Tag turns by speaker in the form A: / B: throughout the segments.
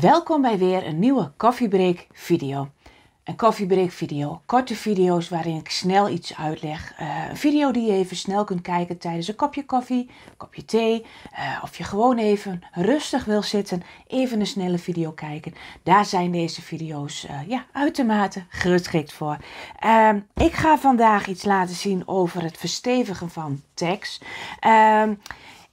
A: Welkom bij weer een nieuwe koffiebreak video. Een koffiebreak video, korte video's waarin ik snel iets uitleg. Eh, een video die je even snel kunt kijken tijdens een kopje koffie, een kopje thee. Eh, of je gewoon even rustig wil zitten, even een snelle video kijken. Daar zijn deze video's eh, ja, uitermate geschikt voor. Ehm, ik ga vandaag iets laten zien over het verstevigen van tekst. Ehm,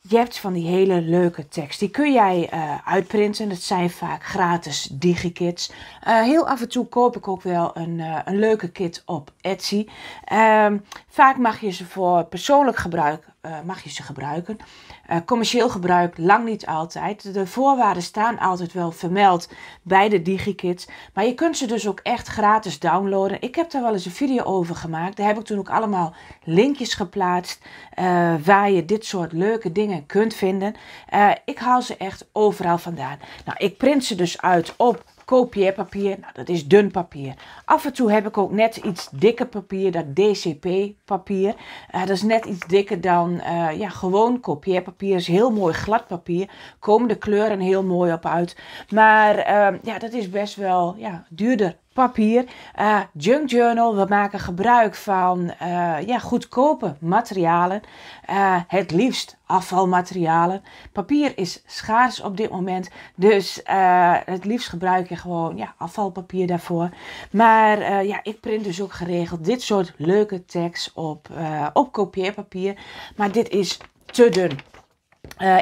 A: je hebt van die hele leuke tekst. Die kun jij eh, uitprinten. Dat zijn vaak gratis digikits. Uh, heel af en toe koop ik ook wel een, eh, een leuke kit op Etsy. Ehm, vaak mag je ze voor persoonlijk gebruik eh, mag je ze gebruiken. Eh, commercieel gebruik lang niet altijd. De voorwaarden staan altijd wel vermeld bij de DigiKids. Maar je kunt ze dus ook echt gratis downloaden. Ik heb daar wel eens een video over gemaakt. Daar heb ik toen ook allemaal linkjes geplaatst eh, waar je dit soort leuke dingen kunt vinden. ik haal ze echt overal vandaan. Nou, ik print ze dus uit op kopieerpapier. Nou, dat is dun papier. Af en toe heb ik ook net iets dikker papier, dat DCP-papier. Eh, dat is net iets dikker dan uh, ja, gewoon kopieerpapier. is heel mooi glad papier. Komen de kleuren heel mooi op uit. Maar ehm, ja, dat is best wel ja, duurder papier. Eh, junk Journal, we maken gebruik van eh, ja, goedkope materialen. Eh, het liefst afvalmaterialen. Papier is schaars op dit moment. Dus het liefst gebruik je gewoon ja, afvalpapier daarvoor. Maar ja, ik print dus ook geregeld dit soort leuke tekst op, op kopieerpapier. Maar dit is te dun.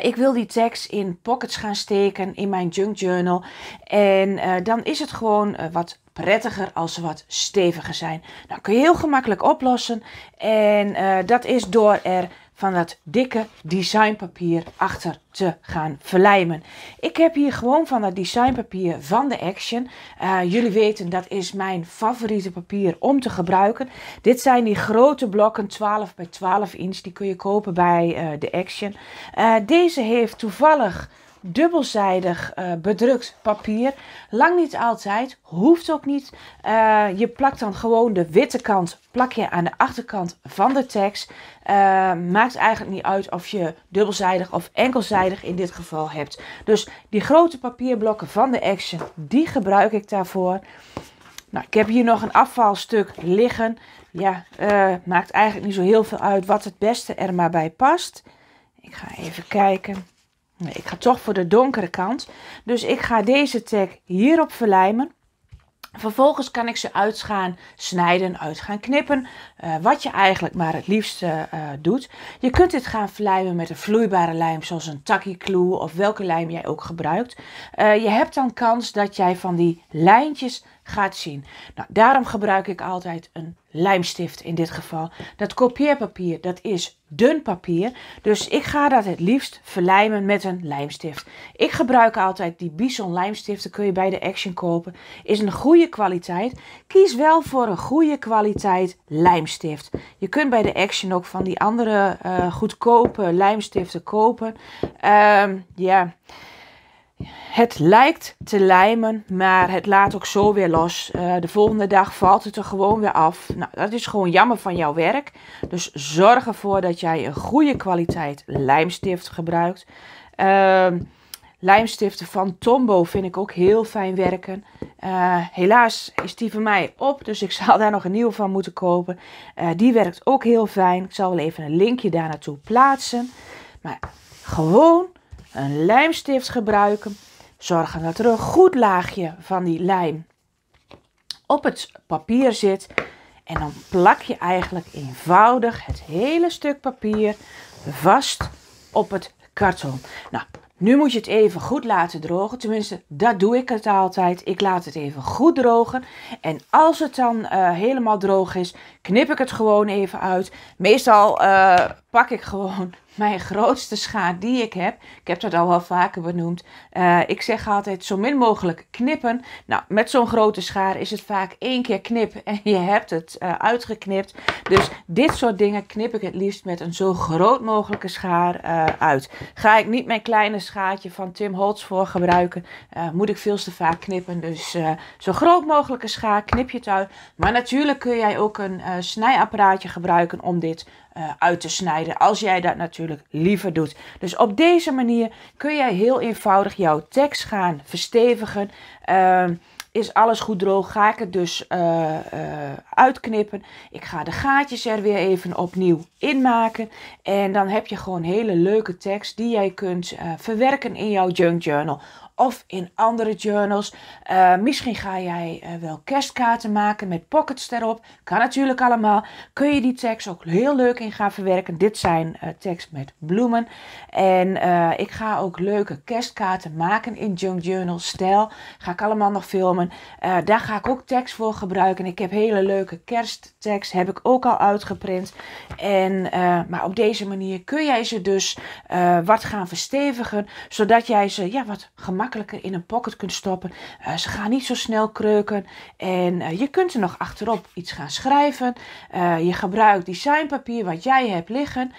A: ik wil die tekst in pockets gaan steken in mijn junk journal. En dan is het gewoon wat prettiger als ze wat steviger zijn. Dan nou, kun je heel gemakkelijk oplossen. En eh, dat is door er van dat dikke designpapier achter te gaan verlijmen. Ik heb hier gewoon van dat designpapier van de Action. Eh, jullie weten, dat is mijn favoriete papier om te gebruiken. Dit zijn die grote blokken 12 bij 12 inch. Die kun je kopen bij eh, de Action. deze heeft toevallig dubbelzijdig eh, bedrukt papier. Lang niet altijd, hoeft ook niet. Eh, je plakt dan gewoon de witte kant plak je aan de achterkant van de tekst. Eh, maakt eigenlijk niet uit of je dubbelzijdig of enkelzijdig in dit geval hebt. Dus die grote papierblokken van de Action, die gebruik ik daarvoor. Nou, ik heb hier nog een afvalstuk liggen. Ja, maakt eigenlijk niet zo heel veel uit wat het beste er maar bij past. Ik ga even kijken. Nee, ik ga toch voor de donkere kant. Dus ik ga deze tag hierop verlijmen. Vervolgens kan ik ze uit gaan snijden, uit gaan knippen. Eh, wat je eigenlijk maar het liefst eh, doet. Je kunt dit gaan verlijmen met een vloeibare lijm, zoals een tacky glue of welke lijm jij ook gebruikt. Eh, je hebt dan kans dat jij van die lijntjes gaat zien. Nou, daarom gebruik ik altijd een lijmstift in dit geval. Dat kopieerpapier, dat is dun papier. Dus ik ga dat het liefst verlijmen met een lijmstift. Ik gebruik altijd die Bison lijmstiften, kun je bij de Action kopen. Is een goede kwaliteit. Kies wel voor een goede kwaliteit lijmstift. Je kunt bij de Action ook van die andere eh, goedkope lijmstiften kopen. Ehm, ja. Het lijkt te lijmen, maar het laat ook zo weer los. Eh, de volgende dag valt het er gewoon weer af. Nou, dat is gewoon jammer van jouw werk. Dus zorg ervoor dat jij een goede kwaliteit lijmstift gebruikt. Uh, lijmstiften van Tombow vind ik ook heel fijn werken. Eh, helaas is die van mij op, dus ik zal daar nog een nieuwe van moeten kopen. Eh, die werkt ook heel fijn. Ik zal wel even een linkje daar naartoe plaatsen. Maar gewoon een lijmstift gebruiken zorgen dat er een goed laagje van die lijm op het papier zit. En dan plak je eigenlijk eenvoudig het hele stuk papier vast op het karton. Nou, nu moet je het even goed laten drogen. Tenminste, dat doe ik het altijd. Ik laat het even goed drogen. En als het dan eh, helemaal droog is, knip ik het gewoon even uit. Meestal eh, pak ik gewoon mijn grootste schaar die ik heb. Ik heb dat al wel vaker benoemd. Eh, ik zeg altijd zo min mogelijk knippen. Nou, met zo'n grote schaar is het vaak één keer knip en je hebt het eh, uitgeknipt. Dus dit soort dingen knip ik het liefst met een zo groot mogelijke schaar eh, uit. Ga ik niet mijn kleine schaartje van Tim Holtz voor gebruiken, moet ik veel te vaak knippen. Dus zo groot mogelijke schaar knip je het uit. Maar natuurlijk kun jij ook een snijapparaatje gebruiken om dit eh, uit te snijden. Als jij dat natuurlijk liever doet. Dus op deze manier kun jij heel eenvoudig jouw tekst gaan verstevigen. Ehm, is alles goed droog? Ga ik het dus eh, eh, uitknippen? Ik ga de gaatjes er weer even opnieuw inmaken En dan heb je gewoon hele leuke tekst die jij kunt verwerken in jouw junk journal of in andere journals. Eh, misschien ga jij eh, wel kerstkaarten maken met pockets erop. Kan natuurlijk allemaal. Kun je die tekst ook heel leuk in gaan verwerken. Dit zijn uh, tekst met bloemen. En ik ga ook leuke kerstkaarten maken in Junk Journal stijl. Ga ik allemaal nog filmen. daar ga ik ook tekst voor gebruiken. Ik heb hele leuke kersttekst. Heb ik ook al uitgeprint. En, maar op deze manier kun jij ze dus wat gaan verstevigen. Zodat jij ze ja, wat gemakkelijker makkelijker in een pocket kunt stoppen. Eh, ze gaan niet zo snel kreuken. En eh, je kunt er nog achterop iets gaan schrijven. Eh, je gebruikt designpapier wat jij hebt liggen.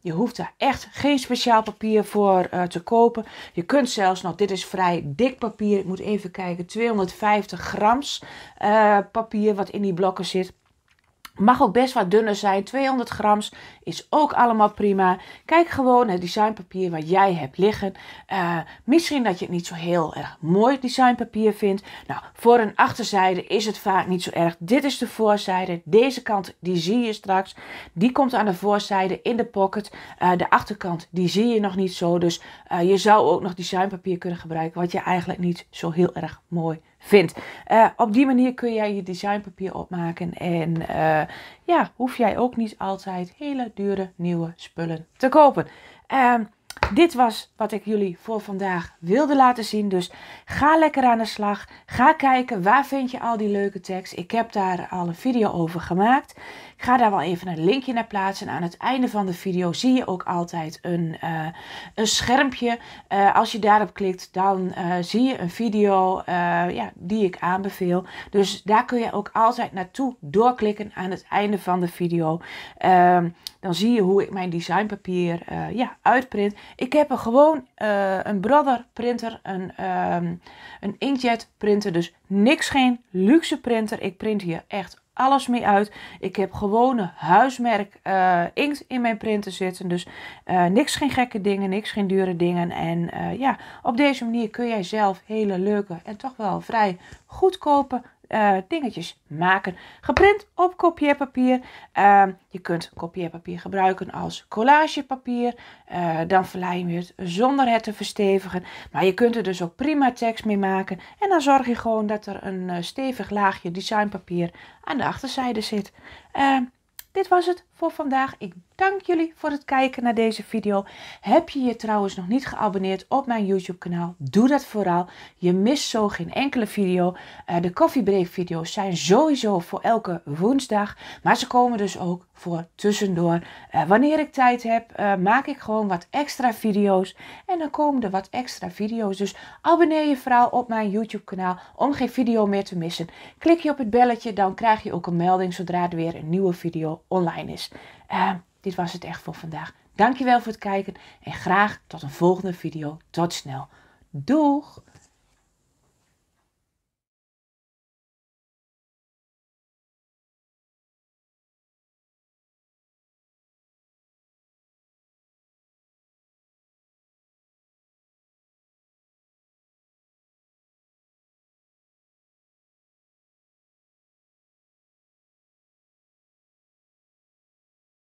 A: je hoeft daar echt geen speciaal papier voor te kopen. Je kunt zelfs nog, dit is vrij dik papier. Ik moet even kijken, 250 grams papier wat in die blokken zit. Mag ook best wat dunner zijn. 200 grams is ook allemaal prima. Kijk gewoon naar het designpapier wat jij hebt liggen. Eh, misschien dat je het niet zo heel erg mooi designpapier vindt. Nou, voor een achterzijde is het vaak niet zo erg. Dit is de voorzijde. Deze kant, die zie je straks. Die komt aan de voorzijde in de pocket. Eh, de achterkant, die zie je nog niet zo. Dus eh, je zou ook nog designpapier kunnen gebruiken. Wat je eigenlijk niet zo heel erg mooi vindt. Eh, op die manier kun jij je designpapier opmaken en eh, ja, hoef jij ook niet altijd hele dure nieuwe spullen te kopen. Ehm, dit was wat ik jullie voor vandaag wilde laten zien. Dus ga lekker aan de slag. Ga kijken waar vind je al die leuke tags. Ik heb daar al een video over gemaakt. Ga daar wel even een linkje naar plaatsen. aan het einde van de video zie je ook altijd een, eh, een schermpje. Eh, als je daarop klikt, dan eh, zie je een video ja, die ik aanbeveel. Dus daar kun je ook altijd naartoe doorklikken aan het einde van de video. Ehm, dan zie je hoe ik mijn designpapier ja, uitprint. Ik heb er gewoon een Brother printer, een, um, een inkjet printer. Dus niks geen luxe printer. Ik print hier echt alles mee uit. Ik heb gewone huismerk eh, inkt in mijn printer zitten. Dus eh, niks geen gekke dingen, niks geen dure dingen. En eh, ja, op deze manier kun jij zelf hele leuke en toch wel vrij goedkope eh, dingetjes maken. Geprint op kopieerpapier. Ehm, je kunt kopieerpapier gebruiken als collagepapier. Eh, dan verlijm je het zonder het te verstevigen. Maar je kunt er dus ook prima tekst mee maken. En dan zorg je gewoon dat er een eh, stevig laagje designpapier aan de achterzijde zit. Ehm, dit was het voor vandaag. Ik dank jullie voor het kijken naar deze video. Heb je je trouwens nog niet geabonneerd op mijn YouTube kanaal? Doe dat vooral. Je mist zo geen enkele video. Uh, de koffiebreek video's zijn sowieso voor elke woensdag. Maar ze komen dus ook voor tussendoor. Eh, wanneer ik tijd heb, eh, maak ik gewoon wat extra video's. En dan komen er wat extra video's. Dus abonneer je vooral op mijn YouTube kanaal om geen video meer te missen. Klik je op het belletje, dan krijg je ook een melding zodra er weer een nieuwe video online is. Dus, ehm, dit was het echt voor vandaag. Dankjewel voor het kijken en graag tot een volgende video. Tot snel. Doeg!